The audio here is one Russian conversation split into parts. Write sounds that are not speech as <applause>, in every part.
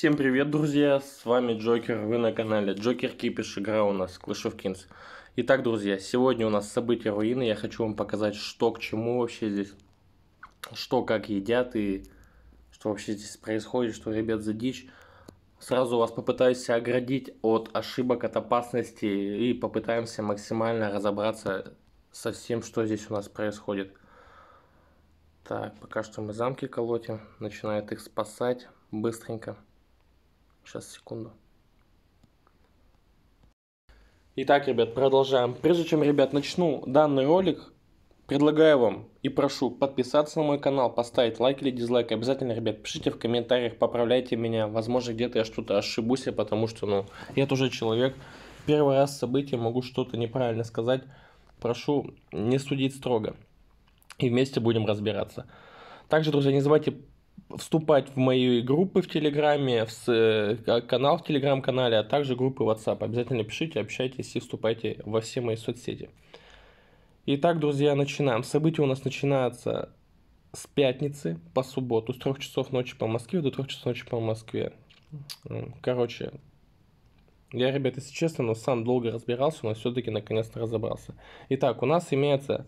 Всем привет, друзья! С вами Джокер, вы на канале Джокер Кипиш, игра у нас Clash of Kings. Итак, друзья, сегодня у нас события руины, я хочу вам показать, что к чему вообще здесь, что как едят и что вообще здесь происходит, что ребят за дичь. Сразу вас попытаюсь оградить от ошибок, от опасности и попытаемся максимально разобраться со всем, что здесь у нас происходит. Так, пока что мы замки колотим, начинают их спасать быстренько. Сейчас, секунду. Итак, ребят, продолжаем. Прежде чем, ребят, начну данный ролик, предлагаю вам и прошу подписаться на мой канал, поставить лайк или дизлайк. Обязательно, ребят, пишите в комментариях, поправляйте меня. Возможно, где-то я что-то ошибусь, я потому что, ну, я тоже человек. Первый раз события могу что-то неправильно сказать. Прошу не судить строго. И вместе будем разбираться. Также, друзья, не забывайте вступать в мои группы в Телеграме, в с э, канал в Телеграм-канале, а также группы WhatsApp. Обязательно пишите, общайтесь и вступайте во все мои соцсети. Итак, друзья, начинаем. События у нас начинаются с пятницы по субботу, с 3 часов ночи по Москве до 3 часов ночи по Москве. Короче, я, ребят, если честно, но сам долго разбирался, но все-таки наконец-то разобрался. Итак, у нас имеется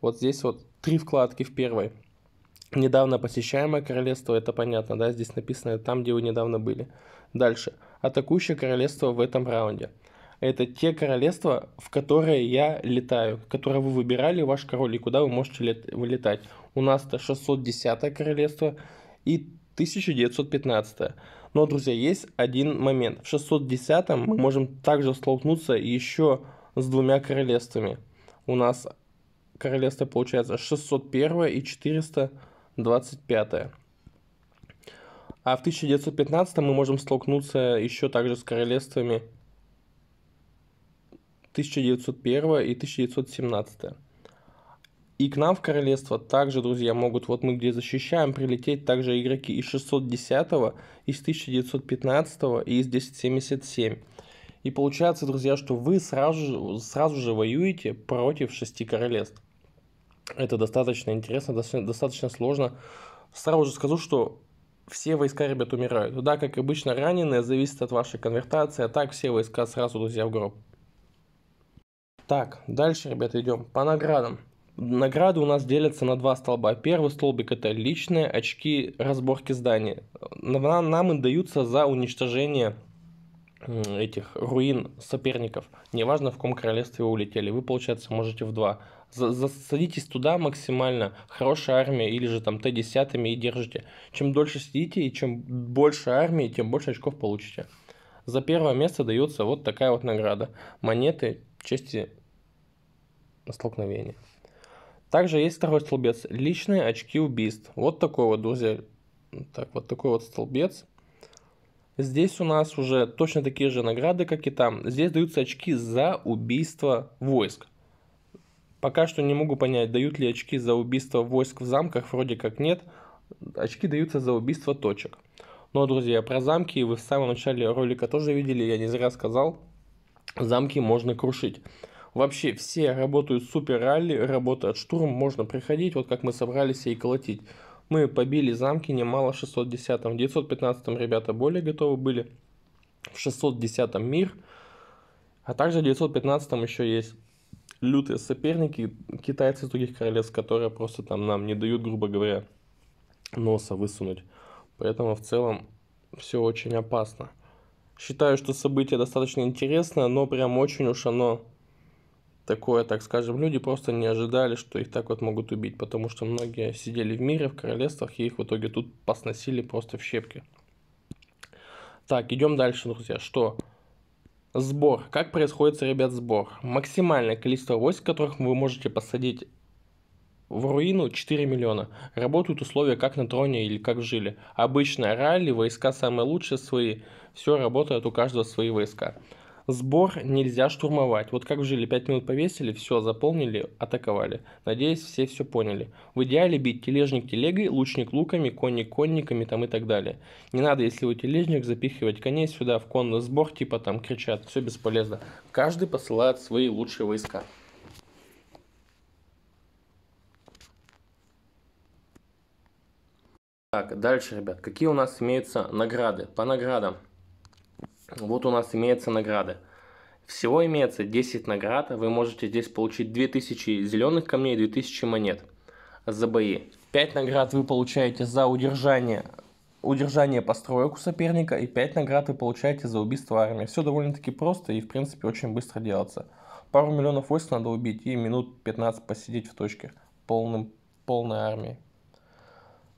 вот здесь вот три вкладки в первой – Недавно посещаемое королевство, это понятно, да, здесь написано там, где вы недавно были. Дальше. Атакующее королевство в этом раунде. Это те королевства, в которые я летаю, которые вы выбирали, ваш король, и куда вы можете лет- вылетать. У нас это 610 королевство и 1915. Но, друзья, есть один момент. В 610 мы можем также столкнуться еще с двумя королевствами. У нас королевство получается 601 и 400 25. А в 1915 мы можем столкнуться еще также с королевствами 1901 и 1917. И к нам в королевство также, друзья, могут, вот мы где защищаем, прилететь также игроки из 610, из 1915 и из 1077. И получается, друзья, что вы сразу, сразу же воюете против шести королевств. Это достаточно интересно, достаточно, сложно. Сразу же скажу, что все войска, ребят, умирают. Да, как обычно, раненые, зависит от вашей конвертации, а так все войска сразу, друзья, в гроб. Так, дальше, ребята, идем по наградам. Награды у нас делятся на два столба. Первый столбик это личные очки разборки зданий. Нам, нам им даются за уничтожение этих руин соперников. Неважно, в каком королевстве вы улетели. Вы, получается, можете в два. Садитесь туда максимально, хорошая армия или же там Т-10 и держите. Чем дольше сидите и чем больше армии, тем больше очков получите. За первое место дается вот такая вот награда. Монеты чести столкновения. Также есть второй столбец. Личные очки убийств. Вот такой вот, друзья. Так, вот такой вот столбец. Здесь у нас уже точно такие же награды, как и там. Здесь даются очки за убийство войск. Пока что не могу понять, дают ли очки за убийство войск в замках, вроде как нет. Очки даются за убийство точек. Но, ну, а, друзья, про замки вы в самом начале ролика тоже видели, я не зря сказал, замки можно крушить. Вообще все работают супер ралли, работает штурм, можно приходить, вот как мы собрались и колотить. Мы побили замки немало в 610-м, в 915-м ребята более готовы были, в 610-м мир, а также в 915-м еще есть лютые соперники, китайцы из других королевств, которые просто там нам не дают, грубо говоря, носа высунуть. Поэтому в целом все очень опасно. Считаю, что событие достаточно интересное, но прям очень уж оно такое, так скажем, люди просто не ожидали, что их так вот могут убить, потому что многие сидели в мире, в королевствах, и их в итоге тут посносили просто в щепки. Так, идем дальше, друзья. Что? Сбор. Как происходит, ребят, сбор? Максимальное количество войск, которых вы можете посадить в руину 4 миллиона. Работают условия как на троне или как жили. Обычно ралли, войска самые лучшие свои. Все работает у каждого свои войска. Сбор нельзя штурмовать. Вот как в жиле, 5 минут повесили, все, заполнили, атаковали. Надеюсь, все все поняли. В идеале бить тележник телегой, лучник луками, конник конниками там и так далее. Не надо, если вы тележник, запихивать коней сюда в конный сбор, типа там кричат, все бесполезно. Каждый посылает свои лучшие войска. Так, дальше, ребят, какие у нас имеются награды? По наградам вот у нас имеются награды. Всего имеется 10 наград, вы можете здесь получить 2000 зеленых камней и 2000 монет за бои. 5 наград вы получаете за удержание, удержание построек у соперника и 5 наград вы получаете за убийство армии. Все довольно-таки просто и в принципе очень быстро делается. Пару миллионов войск надо убить и минут 15 посидеть в точке полным, полной армией.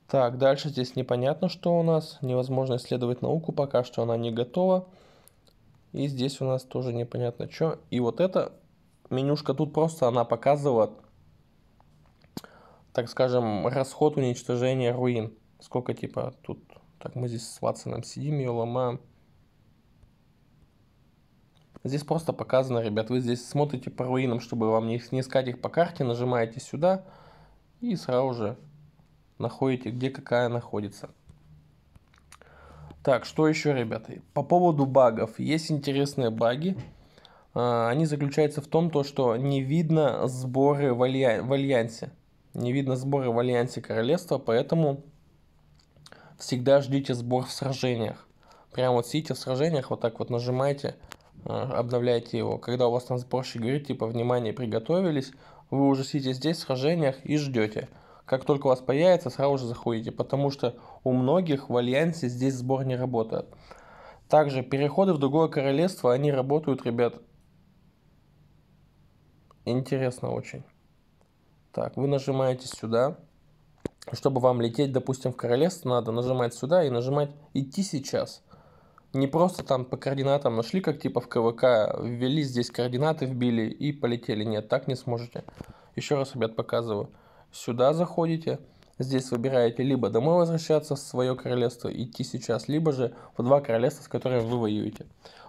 Так, дальше здесь непонятно, что у нас. Невозможно исследовать науку пока что, она не готова. И здесь у нас тоже непонятно что. И вот эта менюшка тут просто она показывает, так скажем, расход уничтожения руин. Сколько типа тут... Так, мы здесь с Ватсоном сидим, ее ломаем. Здесь просто показано, ребят, вы здесь смотрите по руинам, чтобы вам не, не искать их по карте, нажимаете сюда и сразу же находите, где какая находится. Так, что еще, ребята? По поводу багов. Есть интересные баги. А, они заключаются в том, то, что не видно сборы в, алья... в Альянсе. Не видно сборы в Альянсе Королевства, поэтому всегда ждите сбор в сражениях. Прям вот сидите в сражениях, вот так вот нажимаете, а, обновляете его. Когда у вас там сборщик говорит, типа, внимание, приготовились, вы уже сидите здесь в сражениях и ждете. Как только у вас появится, сразу же заходите, потому что у многих в Альянсе здесь сбор не работает. Также переходы в другое королевство, они работают, ребят. Интересно очень. Так, вы нажимаете сюда. Чтобы вам лететь, допустим, в королевство, надо нажимать сюда и нажимать «Идти сейчас». Не просто там по координатам нашли, как типа в КВК, ввели здесь координаты, вбили и полетели. Нет, так не сможете. Еще раз, ребят, показываю. Сюда заходите – Здесь выбираете либо домой возвращаться в свое королевство, идти сейчас, либо же в два королевства, с которыми вы воюете.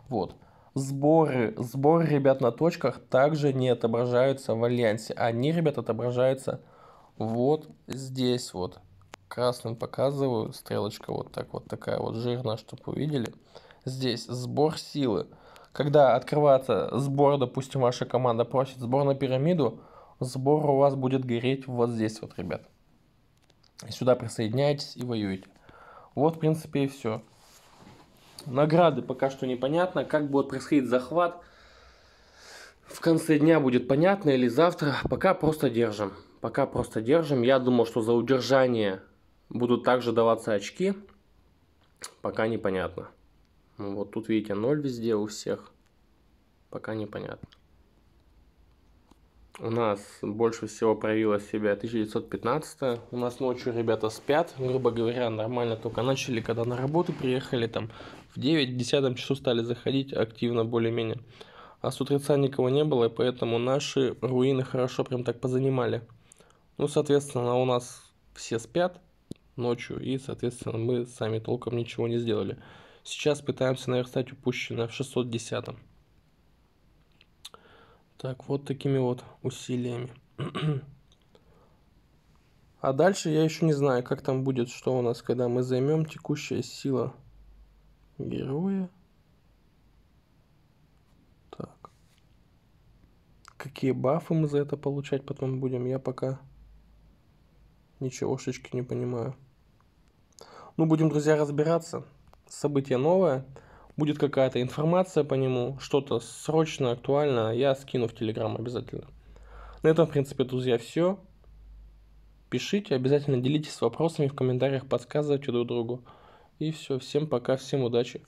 Вот. Сборы, сборы ребят на точках также не отображаются в альянсе. Они, ребят, отображаются вот здесь вот. Красным показываю, стрелочка вот так вот такая вот жирная, чтобы увидели. Здесь сбор силы. Когда открывается сбор, допустим, ваша команда просит сбор на пирамиду, сбор у вас будет гореть вот здесь вот, ребят сюда присоединяйтесь и воюете. Вот, в принципе, и все. Награды пока что непонятно. Как будет происходить захват, в конце дня будет понятно или завтра. Пока просто держим. Пока просто держим. Я думал, что за удержание будут также даваться очки. Пока непонятно. Ну, вот тут видите ноль везде у всех. Пока непонятно у нас больше всего проявила себя 1915. У нас ночью ребята спят, грубо говоря, нормально только начали, когда на работу приехали, там в 9-10 часу стали заходить активно более-менее. А с утреца никого не было, и поэтому наши руины хорошо прям так позанимали. Ну, соответственно, у нас все спят ночью, и, соответственно, мы сами толком ничего не сделали. Сейчас пытаемся наверстать упущенное в 610. -м. Так, вот такими вот усилиями. <clears throat> А дальше я еще не знаю, как там будет, что у нас, когда мы займем текущая сила героя. Так. Какие бафы мы за это получать потом будем, я пока ничегошечки не понимаю. Ну, будем, друзья, разбираться. Событие новое будет какая-то информация по нему, что-то срочно, актуально, а я скину в Телеграм обязательно. На этом, в принципе, друзья, все. Пишите, обязательно делитесь вопросами в комментариях, подсказывайте друг другу. И все, всем пока, всем удачи.